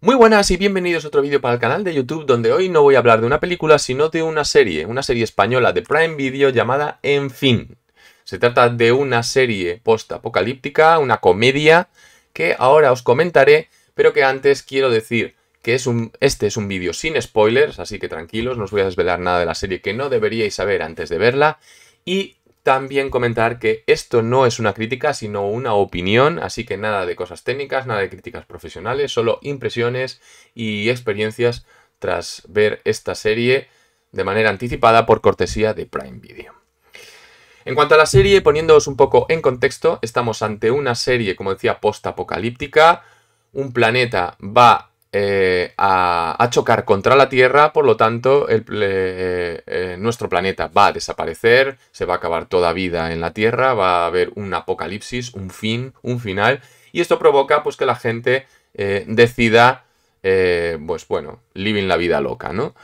Muy buenas y bienvenidos a otro vídeo para el canal de YouTube donde hoy no voy a hablar de una película sino de una serie, una serie española de Prime Video llamada En Fin. Se trata de una serie post-apocalíptica, una comedia que ahora os comentaré, pero que antes quiero decir que es un, este es un vídeo sin spoilers, así que tranquilos, no os voy a desvelar nada de la serie que no deberíais saber antes de verla y también comentar que esto no es una crítica, sino una opinión, así que nada de cosas técnicas, nada de críticas profesionales, solo impresiones y experiencias tras ver esta serie de manera anticipada por cortesía de Prime Video. En cuanto a la serie, poniéndoos un poco en contexto, estamos ante una serie, como decía, post-apocalíptica. Un planeta va eh, a, chocar contra la Tierra, por lo tanto, eh, eh, nuestro planeta va a desaparecer, se va a acabar toda vida en la Tierra, va a haber un apocalipsis, un fin, un final, y esto provoca pues, que la gente decida, pues bueno, living la vida loca, ¿no?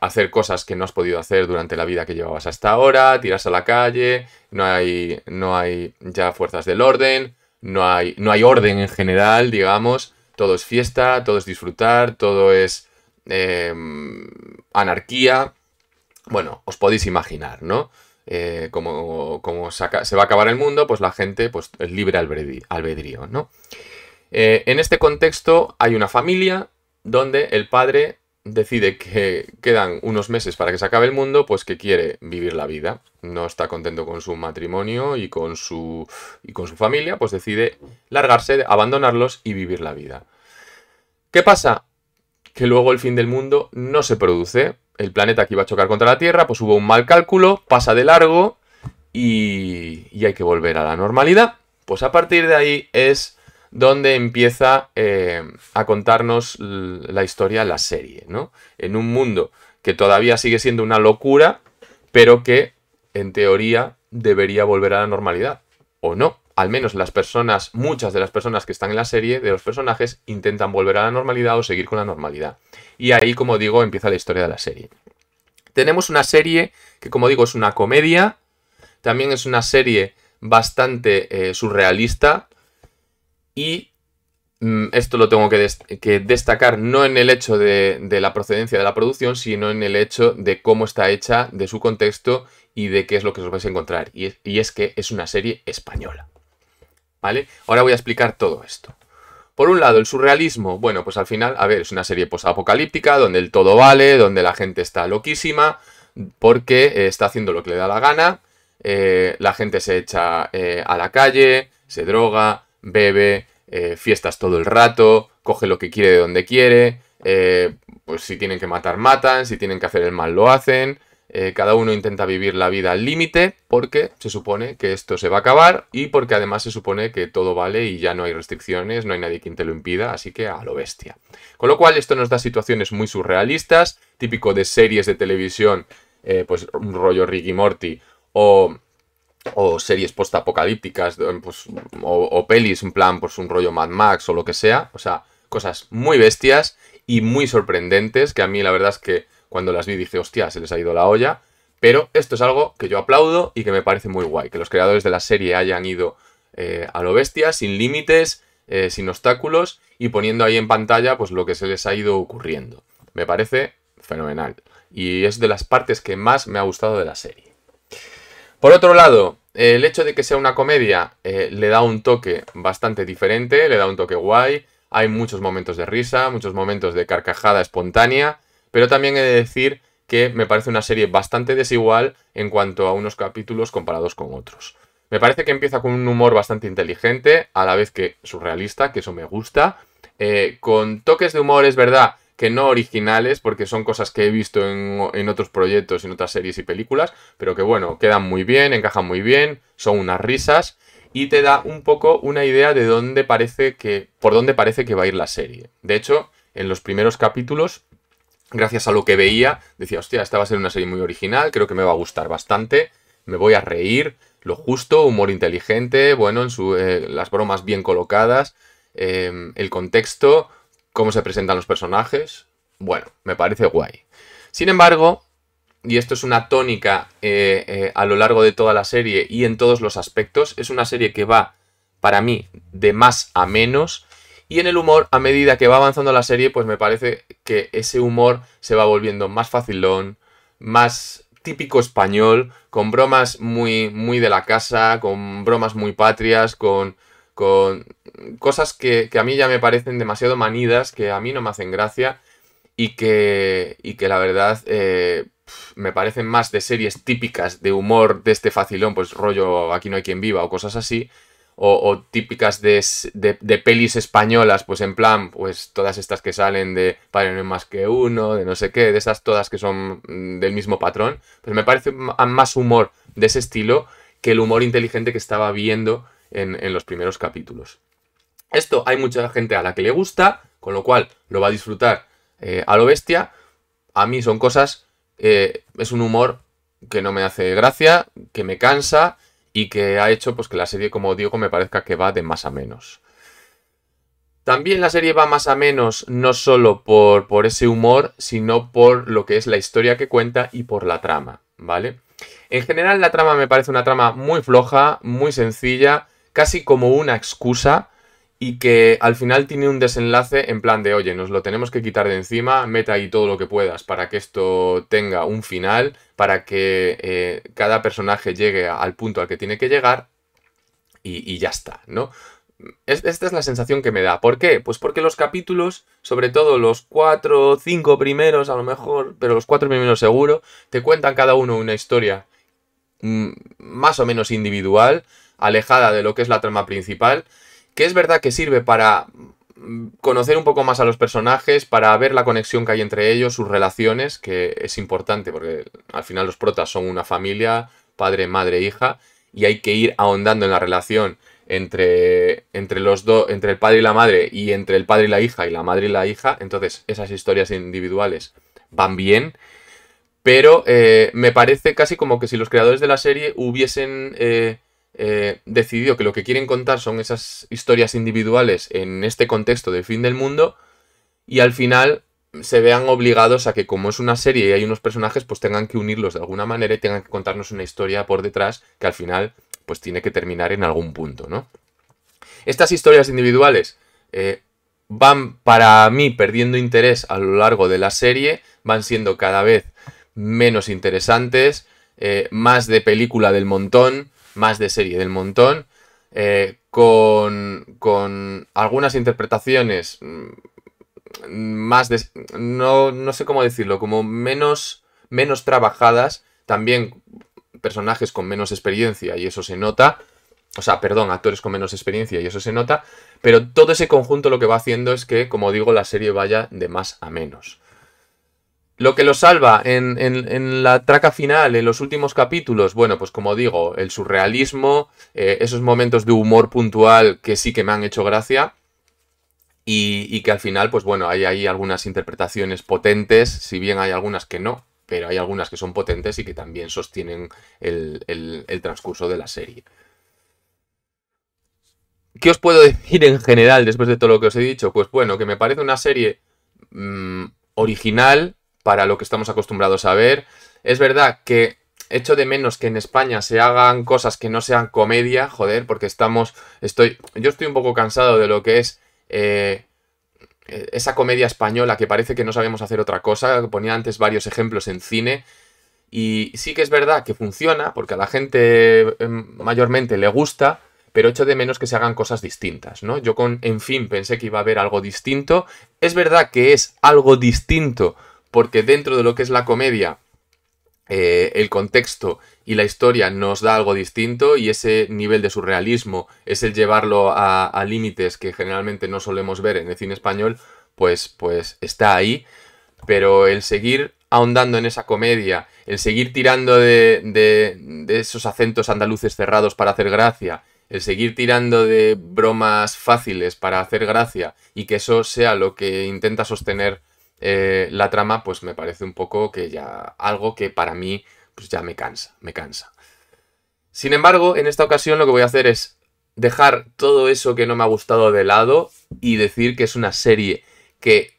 hacer cosas que no has podido hacer durante la vida que llevabas hasta ahora, tiras a la calle, no hay, no hay ya fuerzas del orden, no hay, no hay orden en general, digamos, todo es fiesta, todo es disfrutar, todo es em, anarquía. Bueno, os podéis imaginar, ¿no? Eh, como, se, va a acabar el mundo, pues la gente pues, es libre albedrío, ¿no? Eh, en este contexto hay una familia donde el padre decide que quedan unos meses para que se acabe el mundo, pues que quiere vivir la vida. No está contento con su matrimonio y con su, y con su familia, pues decide largarse, abandonarlos y vivir la vida. ¿Qué pasa? Que luego el fin del mundo no se produce. El planeta que iba a chocar contra la Tierra, pues hubo un mal cálculo, pasa de largo y, y hay que volver a la normalidad. Pues a partir de ahí es donde empieza eh, a contarnos la historia, la serie, ¿no? En un mundo que todavía sigue siendo una locura, pero que en teoría debería volver a la normalidad, o no. Al menos las personas, muchas de las personas que están en la serie, de los personajes, intentan volver a la normalidad o seguir con la normalidad. Y ahí, como digo, empieza la historia de la serie. Tenemos una serie que, como digo, es una comedia, también es una serie bastante eh, surrealista, y mm, esto lo tengo que, destacar no en el hecho de, la procedencia de la producción, sino en el hecho de cómo está hecha, de su contexto y de qué es lo que os vais a encontrar. Y es, que es una serie española. ¿Vale? Ahora voy a explicar todo esto. Por un lado, el surrealismo. Bueno, pues al final, a ver, es una serie posapocalíptica donde el todo vale, donde la gente está loquísima, porque eh, está haciendo lo que le da la gana, eh, la gente se echa eh, a la calle, se droga, bebe, eh, fiestas todo el rato, coge lo que quiere de donde quiere, eh, pues si tienen que matar, matan, si tienen que hacer el mal, lo hacen. Eh, cada uno intenta vivir la vida al límite porque se supone que esto se va a acabar y porque además se supone que todo vale y ya no hay restricciones, no hay nadie quien te lo impida, así que a lo bestia. Con lo cual esto nos da situaciones muy surrealistas, típico de series de televisión, pues un rollo Ricky Morty o o series postapocalípticas, pues, o, pelis, en plan, pues un rollo Mad Max o lo que sea. O sea, cosas muy bestias y muy sorprendentes que a mí la verdad es que cuando las vi dije, hostia, se les ha ido la olla. Pero esto es algo que yo aplaudo y que me parece muy guay, que los creadores de la serie hayan ido eh, a lo bestia, sin límites, eh, sin obstáculos y poniendo ahí en pantalla pues lo que se les ha ido ocurriendo. Me parece fenomenal y es de las partes que más me ha gustado de la serie. Por otro lado, el hecho de que sea una comedia eh, le da un toque bastante diferente, le da un toque guay. Hay muchos momentos de risa, muchos momentos de carcajada espontánea, pero también he de decir que me parece una serie bastante desigual en cuanto a unos capítulos comparados con otros. Me parece que empieza con un humor bastante inteligente, a la vez que surrealista, que eso me gusta, eh, con toques de humor, es verdad, que no originales, porque son cosas que he visto en, otros proyectos, en otras series y películas, pero que bueno, quedan muy bien, encajan muy bien, son unas risas y te da un poco una idea de dónde parece que, por dónde parece que va a ir la serie. De hecho, en los primeros capítulos, gracias a lo que veía, decía, hostia, esta va a ser una serie muy original, creo que me va a gustar bastante, me voy a reír, lo justo, humor inteligente, bueno, en eh, las bromas bien colocadas, eh, el contexto, cómo se presentan los personajes, bueno, me parece guay. Sin embargo, y esto es una tónica eh, eh, a lo largo de toda la serie y en todos los aspectos, es una serie que va, para mí, de más a menos. Y en el humor, a medida que va avanzando la serie, pues me parece que ese humor se va volviendo más facilón, más típico español, con bromas muy, muy de la casa, con bromas muy patrias, con con cosas que, a mí ya me parecen demasiado manidas, que a mí no me hacen gracia y que, y que la verdad eh, me parecen más de series típicas de humor de este facilón, pues rollo Aquí no hay quien viva o cosas así, o, típicas de, de, pelis españolas, pues en plan, pues todas estas que salen de Padre no es más que uno, de no sé qué, de esas todas que son mm, del mismo patrón, pues me parece más humor de ese estilo que el humor inteligente que estaba viendo en, los primeros capítulos. Esto hay mucha gente a la que le gusta, con lo cual lo va a disfrutar eh, a lo bestia. A mí son cosas, eh, es un humor que no me hace gracia, que me cansa y que ha hecho pues, que la serie, como digo, me parezca que va de más a menos. También la serie va más a menos no solo por, por ese humor, sino por lo que es la historia que cuenta y por la trama, ¿vale? En general la trama me parece una trama muy floja, muy sencilla, casi como una excusa y que al final tiene un desenlace en plan de, oye, nos lo tenemos que quitar de encima, meta ahí todo lo que puedas para que esto tenga un final, para que eh, cada personaje llegue al punto al que tiene que llegar y, ya está, ¿no? esta es la sensación que me da. ¿Por qué? Pues porque los capítulos, sobre todo los cuatro o cinco primeros a lo mejor, pero los cuatro primeros seguro, te cuentan cada uno una historia mm, más o menos individual, alejada de lo que es la trama principal, que es verdad que sirve para mm, conocer un poco más a los personajes, para ver la conexión que hay entre ellos, sus relaciones, que es importante, porque al final los protas son una familia, padre, madre, hija, y hay que ir ahondando en la relación entre, entre los dos, entre el padre y la madre, y entre el padre y la hija, y la madre y la hija, entonces esas historias individuales van bien, pero eh, me parece casi como que si los creadores de la serie hubiesen... Eh, eh, decidió decidido que lo que quieren contar son esas historias individuales en este contexto de fin del mundo y al final se vean obligados a que como es una serie y hay unos personajes, pues tengan que unirlos de alguna manera y tengan que contarnos una historia por detrás que al final pues tiene que terminar en algún punto, ¿no? Estas historias individuales eh, van para mí perdiendo interés a lo largo de la serie, van siendo cada vez menos interesantes, eh, más de película del montón, más de serie del montón, eh, con, algunas interpretaciones mm, más no, sé cómo decirlo, como menos, menos trabajadas, también personajes con menos experiencia y eso se nota, o sea, perdón, actores con menos experiencia y eso se nota, pero todo ese conjunto lo que va haciendo es que, como digo, la serie vaya de más a menos. Lo que lo salva en, la traca final, en los últimos capítulos, bueno, pues como digo, el surrealismo, eh, esos momentos de humor puntual que sí que me han hecho gracia. Y, que al final, pues bueno, hay ahí algunas interpretaciones potentes, si bien hay algunas que no, pero hay algunas que son potentes y que también sostienen el, transcurso de la serie. ¿Qué os puedo decir en general después de todo lo que os he dicho? Pues bueno, que me parece una serie mm, original, para lo que estamos acostumbrados a ver. Es verdad que echo de menos que en España se hagan cosas que no sean comedia, joder, porque estamos, estoy, yo estoy un poco cansado de lo que es eh, esa comedia española que parece que no sabemos hacer otra cosa, ponía antes varios ejemplos en cine, y sí que es verdad que funciona, porque a la gente eh, mayormente le gusta, pero echo de menos que se hagan cosas distintas, ¿no? Yo con, en fin, pensé que iba a haber algo distinto, es verdad que es algo distinto, porque dentro de lo que es la comedia, eh, el contexto y la historia nos da algo distinto y ese nivel de surrealismo es el llevarlo a, límites que generalmente no solemos ver en el cine español, pues, pues está ahí. Pero el seguir ahondando en esa comedia, el seguir tirando de, de, de, esos acentos andaluces cerrados para hacer gracia, el seguir tirando de bromas fáciles para hacer gracia y que eso sea lo que intenta sostener eh, la trama, pues me parece un poco que ya algo que para mí pues ya me cansa, me cansa. Sin embargo, en esta ocasión lo que voy a hacer es dejar todo eso que no me ha gustado de lado y decir que es una serie que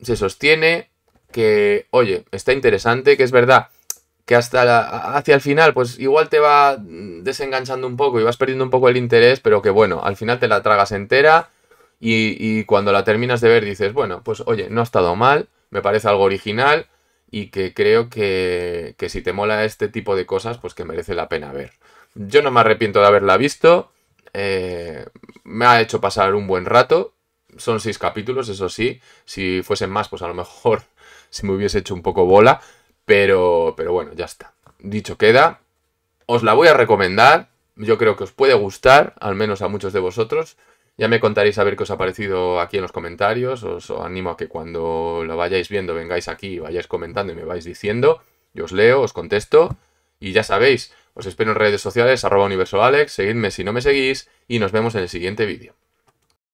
se sostiene, que, oye, está interesante, que es verdad que hasta hacia el final, pues igual te va desenganchando un poco y vas perdiendo un poco el interés, pero que bueno, al final te la tragas entera y, cuando la terminas de ver dices, bueno, pues oye, no ha estado mal, me parece algo original y que creo que, si te mola este tipo de cosas, pues que merece la pena ver. Yo no me arrepiento de haberla visto, eh, me ha hecho pasar un buen rato, son seis capítulos, eso sí, si fuesen más, pues a lo mejor si me hubiese hecho un poco bola, pero, pero bueno, ya está. Dicho queda, os la voy a recomendar, yo creo que os puede gustar, al menos a muchos de vosotros. Ya me contaréis a ver qué os ha parecido aquí en los comentarios. Os, animo a que cuando lo vayáis viendo vengáis aquí, vayáis comentando y me vais diciendo. Yo os leo, os contesto. Y ya sabéis, os espero en redes sociales, arroba universoalex, seguidme si no me seguís y nos vemos en el siguiente vídeo.